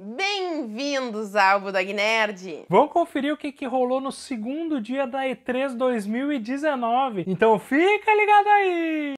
Bem-vindos ao Budog Nerd! Vamos conferir o que, que rolou no segundo dia da E3 2019. Então fica ligado aí!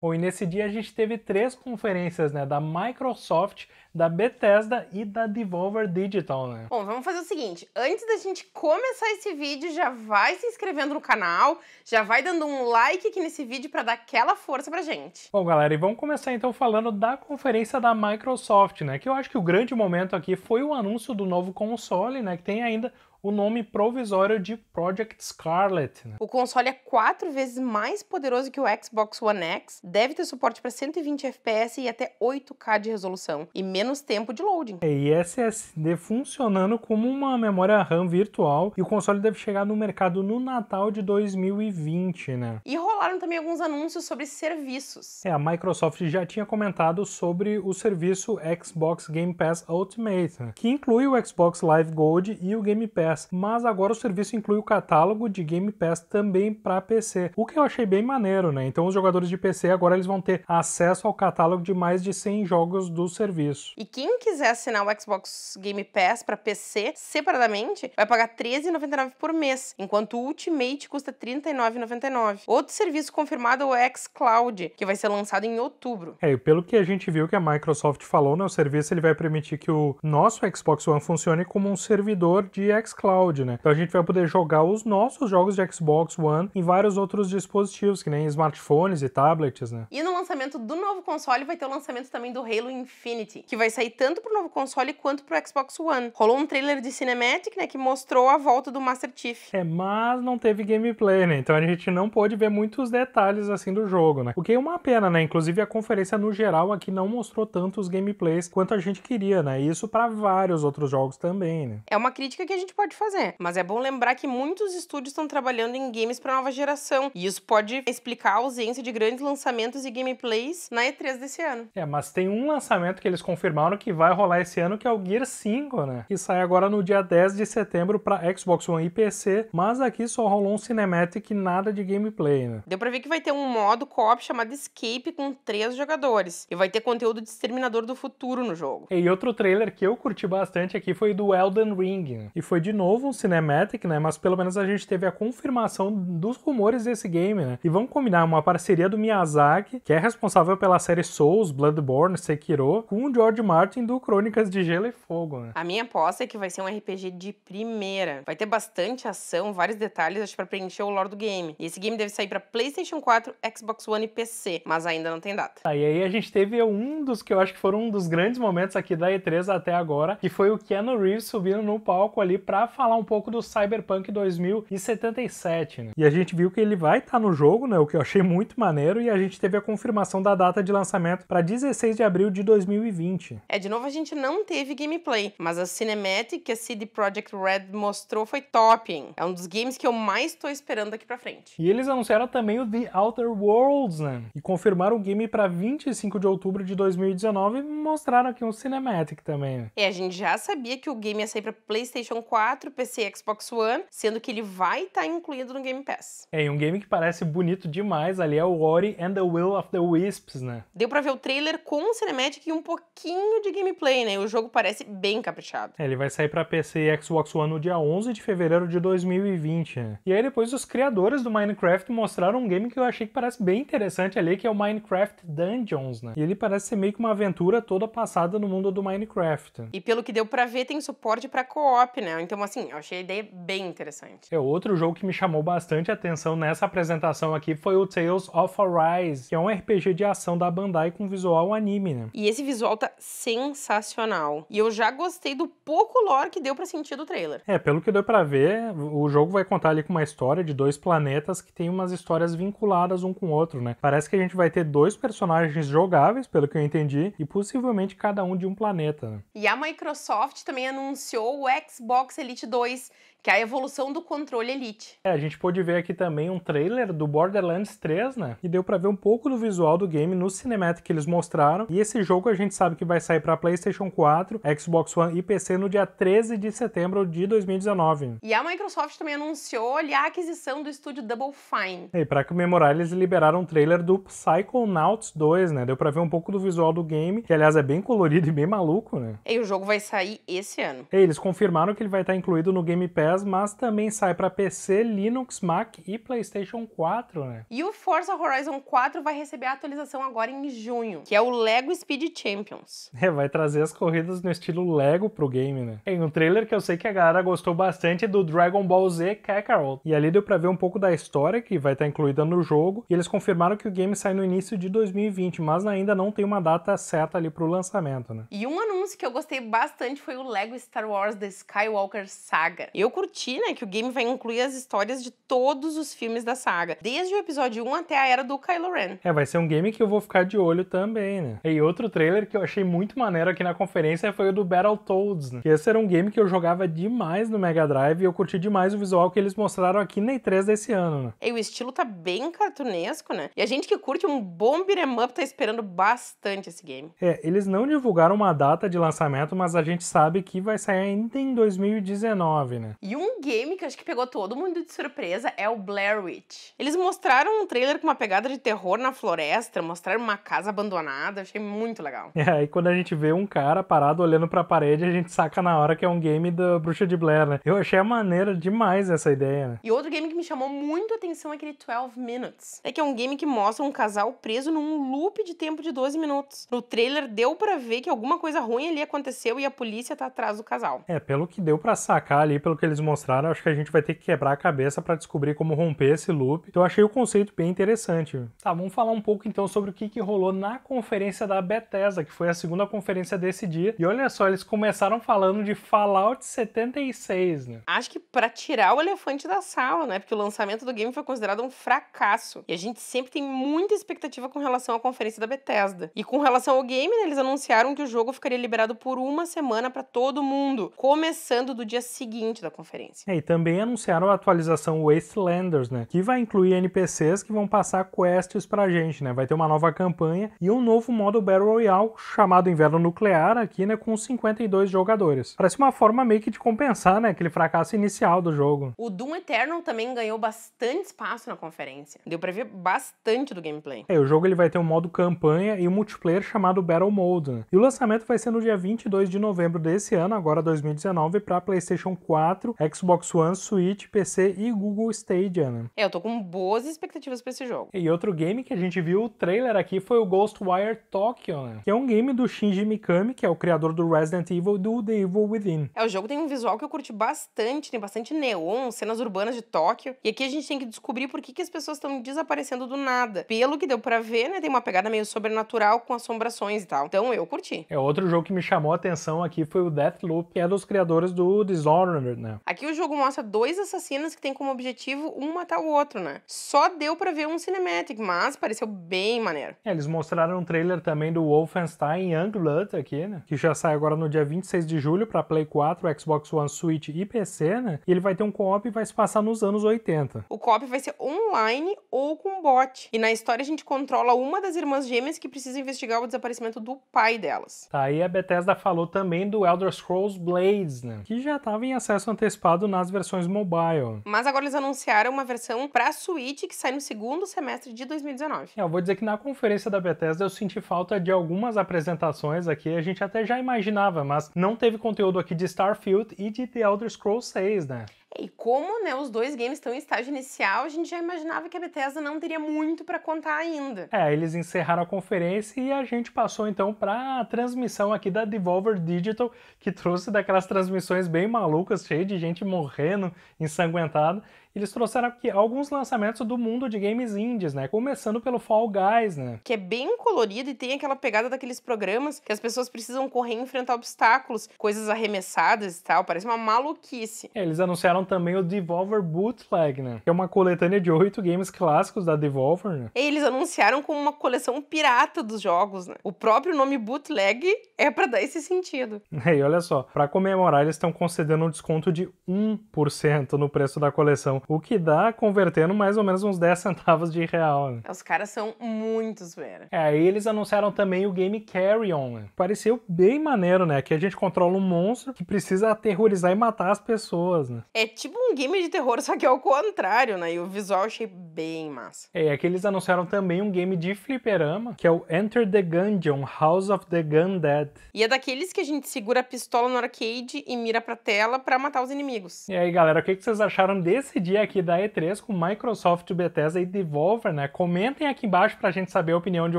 Bom, e nesse dia a gente teve três conferências, né? Da Microsoft, da Bethesda e da Devolver Digital, né? Bom, vamos fazer o seguinte: antes da gente começar esse vídeo, já vai se inscrevendo no canal, já vai dando um like aqui nesse vídeo para dar aquela força pra gente. Bom, galera, e vamos começar então falando da conferência da Microsoft, né? Que eu acho que o grande momento aqui foi o anúncio do novo console, né? Que tem ainda o nome provisório de Project Scarlet. Né? O console é quatro vezes mais poderoso que o Xbox One X, deve ter suporte para 120 FPS e até 8K de resolução e menos tempo de loading. É, e SSD funcionando como uma memória RAM virtual e o console deve chegar no mercado no Natal de 2020, né? E rolaram também alguns anúncios sobre serviços. É, a Microsoft já tinha comentado sobre o serviço Xbox Game Pass Ultimate, né? que inclui o Xbox Live Gold e o Game Pass Pass, mas agora o serviço inclui o catálogo de Game Pass também para PC, o que eu achei bem maneiro, né? Então os jogadores de PC agora eles vão ter acesso ao catálogo de mais de 100 jogos do serviço. E quem quiser assinar o Xbox Game Pass para PC separadamente vai pagar R$13,99 por mês, enquanto o Ultimate custa R$39,99. Outro serviço confirmado é o xCloud, que vai ser lançado em outubro. É, e pelo que a gente viu que a Microsoft falou, né, o serviço ele vai permitir que o nosso Xbox One funcione como um servidor de xCloud Cloud, né? Então a gente vai poder jogar os nossos jogos de Xbox One em vários outros dispositivos, que nem smartphones e tablets, né? E no lançamento do novo console vai ter o lançamento também do Halo Infinity, que vai sair tanto pro novo console quanto pro Xbox One. Rolou um trailer de Cinematic, né, que mostrou a volta do Master Chief. É, mas não teve gameplay, né? Então a gente não pôde ver muitos detalhes assim do jogo, né? O que é uma pena, né? Inclusive a conferência no geral aqui não mostrou tantos gameplays quanto a gente queria, né? Isso para vários outros jogos também, né? É uma crítica que a gente pode pode fazer. Mas é bom lembrar que muitos estúdios estão trabalhando em games para nova geração, e isso pode explicar a ausência de grandes lançamentos e gameplays na E3 desse ano. É, mas tem um lançamento que eles confirmaram que vai rolar esse ano, que é o Gear 5, né? Que sai agora no dia 10 de setembro para Xbox One e PC, mas aqui só rolou um cinematic e nada de gameplay, né? Deu pra ver que vai ter um modo co-op chamado Escape com três jogadores, e vai ter conteúdo de Exterminador do Futuro no jogo. E outro trailer que eu curti bastante aqui foi do Elden Ring, né? E foi de novo um Cinematic, né? Mas pelo menos a gente teve a confirmação dos rumores desse game, né? E vamos combinar uma parceria do Miyazaki, que é responsável pela série Souls, Bloodborne, Sekiro, com o George Martin do Crônicas de Gelo e Fogo, né? A minha aposta é que vai ser um RPG de primeira. Vai ter bastante ação, vários detalhes, acho, pra preencher o lore do game. E esse game deve sair para PlayStation 4, Xbox One e PC, mas ainda não tem data. Ah, e aí a gente teve um dos que eu acho que foram um dos grandes momentos aqui da E3 até agora, que foi o Keanu Reeves subindo no palco ali pra falar um pouco do Cyberpunk 2077, né? E a gente viu que ele vai estar tá no jogo, né? O que eu achei muito maneiro e a gente teve a confirmação da data de lançamento para 16 de abril de 2020. É, de novo a gente não teve gameplay, mas a cinematic que a CD Projekt Red mostrou foi top. Hein? É um dos games que eu mais estou esperando daqui para frente. E eles anunciaram também o The Outer Worlds, né? E confirmaram o game para 25 de outubro de 2019 e mostraram aqui um cinematic também. E né? É, a gente já sabia que o game ia sair para PlayStation 4 PC e Xbox One, sendo que ele vai estar tá incluído no Game Pass. É, e um game que parece bonito demais ali é o Ori and the Will of the Wisps, né? Deu pra ver o trailer com cinematic e um pouquinho de gameplay, né? O jogo parece bem caprichado. É, ele vai sair pra PC e Xbox One no dia 11 de fevereiro de 2020, né? E aí depois os criadores do Minecraft mostraram um game que eu achei que parece bem interessante ali, que é o Minecraft Dungeons, né? E ele parece ser meio que uma aventura toda passada no mundo do Minecraft. E pelo que deu pra ver, tem suporte pra co-op, né? Então, assim, eu achei a ideia bem interessante. É, outro jogo que me chamou bastante atenção nessa apresentação aqui foi o Tales of Arise, que é um RPG de ação da Bandai com visual anime, né? E esse visual tá sensacional. E eu já gostei do pouco lore que deu para sentir do trailer. É, pelo que deu para ver, o jogo vai contar ali com uma história de dois planetas que tem umas histórias vinculadas um com o outro, né? Parece que a gente vai ter dois personagens jogáveis, pelo que eu entendi, e possivelmente cada um de um planeta. Né? E a Microsoft também anunciou o Xbox Elite 2022 que é a evolução do controle Elite. É, a gente pôde ver aqui também um trailer do Borderlands 3, né? E deu para ver um pouco do visual do game no cinematic que eles mostraram. E esse jogo a gente sabe que vai sair para PlayStation 4, Xbox One e PC no dia 13 de setembro de 2019. E a Microsoft também anunciou ali, a aquisição do estúdio Double Fine. E para comemorar, eles liberaram um trailer do Psychonauts 2, né? Deu para ver um pouco do visual do game, que aliás é bem colorido e bem maluco, né? E o jogo vai sair esse ano. E eles confirmaram que ele vai estar incluído no Game Pass mas também sai para PC, Linux, Mac e PlayStation 4, né? E o Forza Horizon 4 vai receber a atualização agora em junho, que é o Lego Speed Champions. É, vai trazer as corridas no estilo Lego pro game, né? Tem um trailer que eu sei que a galera gostou bastante do Dragon Ball Z Kakarot. E ali deu pra ver um pouco da história que vai estar tá incluída no jogo, e eles confirmaram que o game sai no início de 2020, mas ainda não tem uma data certa ali pro lançamento, né? E um anúncio que eu gostei bastante foi o Lego Star Wars The Skywalker Saga. Eu curtir, né, que o game vai incluir as histórias de todos os filmes da saga, desde o episódio 1 até a era do Kylo Ren. É, vai ser um game que eu vou ficar de olho também, né? E outro trailer que eu achei muito maneiro aqui na conferência foi o do Battletoads, né? Que esse era um game que eu jogava demais no Mega Drive e eu curti demais o visual que eles mostraram aqui na E3 desse ano, né? E o estilo tá bem cartunesco, né? E a gente que curte um bom beat'em up tá esperando bastante esse game. É, eles não divulgaram uma data de lançamento, mas a gente sabe que vai sair ainda em 2019, né? E um game que acho que pegou todo mundo de surpresa é o Blair Witch. Eles mostraram um trailer com uma pegada de terror na floresta, mostraram uma casa abandonada, achei muito legal. É, e quando a gente vê um cara parado olhando para a parede, a gente saca na hora que é um game da Bruxa de Blair, né? Eu achei a maneira demais essa ideia, né? E outro game que me chamou muito a atenção é aquele 12 Minutes. É que é um game que mostra um casal preso num loop de tempo de 12 minutos. No trailer deu para ver que alguma coisa ruim ali aconteceu e a polícia tá atrás do casal. É, pelo que deu para sacar ali, pelo que eles eles mostraram, acho que a gente vai ter que quebrar a cabeça para descobrir como romper esse loop. Então eu achei o conceito bem interessante. Tá, vamos falar um pouco então sobre o que, que rolou na conferência da Bethesda, que foi a segunda conferência desse dia. E olha só, eles começaram falando de Fallout 76, né? Acho que para tirar o elefante da sala, né? Porque o lançamento do game foi considerado um fracasso. E a gente sempre tem muita expectativa com relação à conferência da Bethesda. E com relação ao game, né, eles anunciaram que o jogo ficaria liberado por uma semana para todo mundo, começando do dia seguinte da conferência conferência. É, e também anunciaram a atualização Wastelanders, né? Que vai incluir NPCs que vão passar quests pra gente, né? Vai ter uma nova campanha e um novo modo Battle Royale chamado Inverno Nuclear aqui, né? Com 52 jogadores. Parece uma forma meio que de compensar, né? Aquele fracasso inicial do jogo. O Doom Eternal também ganhou bastante espaço na conferência. Deu pra ver bastante do gameplay. É, o jogo ele vai ter um modo campanha e um multiplayer chamado Battle Mode, né? E o lançamento vai ser no dia 22 de novembro desse ano, agora 2019, para PlayStation 4 Xbox One, Switch, PC e Google Stadia, né? É, eu tô com boas expectativas para esse jogo. E outro game que a gente viu o trailer aqui foi o Ghostwire Tokyo, né? Que é um game do Shinji Mikami, que é o criador do Resident Evil e do The Evil Within. É, o jogo tem um visual que eu curti bastante, tem bastante neon, cenas urbanas de Tóquio. E aqui a gente tem que descobrir por que, que as pessoas estão desaparecendo do nada. Pelo que deu para ver, né, tem uma pegada meio sobrenatural com assombrações e tal. Então eu curti. É, outro jogo que me chamou a atenção aqui foi o Deathloop, que é dos criadores do Dishonored, né? Aqui o jogo mostra dois assassinos que têm como objetivo um matar o outro, né? Só deu para ver um cinematic, mas pareceu bem maneiro. É, eles mostraram um trailer também do Wolfenstein Youngblood aqui, né? Que já sai agora no dia 26 de julho para Play 4, Xbox One, Switch e PC, né? E ele vai ter um co-op e vai se passar nos anos 80. O co-op vai ser online ou com bot. E na história a gente controla uma das irmãs gêmeas que precisa investigar o desaparecimento do pai delas. Tá, aí a Bethesda falou também do Elder Scrolls Blades, né? Que já tava em acesso antecipado antecipado nas versões mobile. Mas agora eles anunciaram uma versão para Switch que sai no segundo semestre de 2019. É, eu vou dizer que na conferência da Bethesda eu senti falta de algumas apresentações aqui, a gente até já imaginava, mas não teve conteúdo aqui de Starfield e de The Elder Scrolls 6, né? E como né, os dois games estão em estágio inicial, a gente já imaginava que a Bethesda não teria muito para contar ainda. É, eles encerraram a conferência e a gente passou então para a transmissão aqui da Devolver Digital, que trouxe daquelas transmissões bem malucas, cheio de gente morrendo, ensanguentada. Eles trouxeram aqui alguns lançamentos do mundo de games indies, né? Começando pelo Fall Guys, né? Que é bem colorido e tem aquela pegada daqueles programas que as pessoas precisam correr e enfrentar obstáculos, coisas arremessadas e tal. Parece uma maluquice. É, eles anunciaram também o Devolver Bootleg, né? Que é uma coletânea de oito games clássicos da Devolver, né? Eles anunciaram como uma coleção pirata dos jogos, né? O próprio nome Bootleg é para dar esse sentido. E olha só, para comemorar, eles estão concedendo um desconto de 1% no preço da coleção, o que dá convertendo mais ou menos uns 10 centavos de real. Né? Os caras são muitos, velho. É, aí eles anunciaram também o game Carry On. Né? Pareceu bem maneiro, né? Que a gente controla um monstro que precisa aterrorizar e matar as pessoas, né? É tipo um game de terror, só que é o contrário, né? E o visual eu achei bem massa. É, e aqui eles anunciaram também um game de fliperama, que é o Enter the Gungeon, House of the Gun Dead. E é daqueles que a gente segura a pistola no arcade e mira pra tela pra matar os inimigos. E aí, galera, o que vocês acharam desse dia aqui da E3 com Microsoft, Bethesda e Devolver, né? Comentem aqui embaixo pra gente saber a opinião de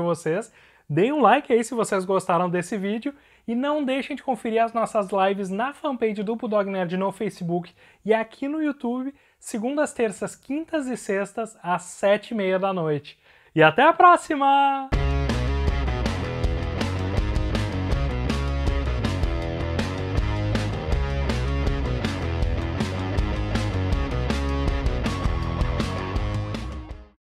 vocês. Deem um like aí se vocês gostaram desse vídeo e não deixem de conferir as nossas lives na fanpage do Bulldog Nerd no Facebook e aqui no YouTube, segundas, terças, quintas e sextas, às sete e meia da noite. E até a próxima!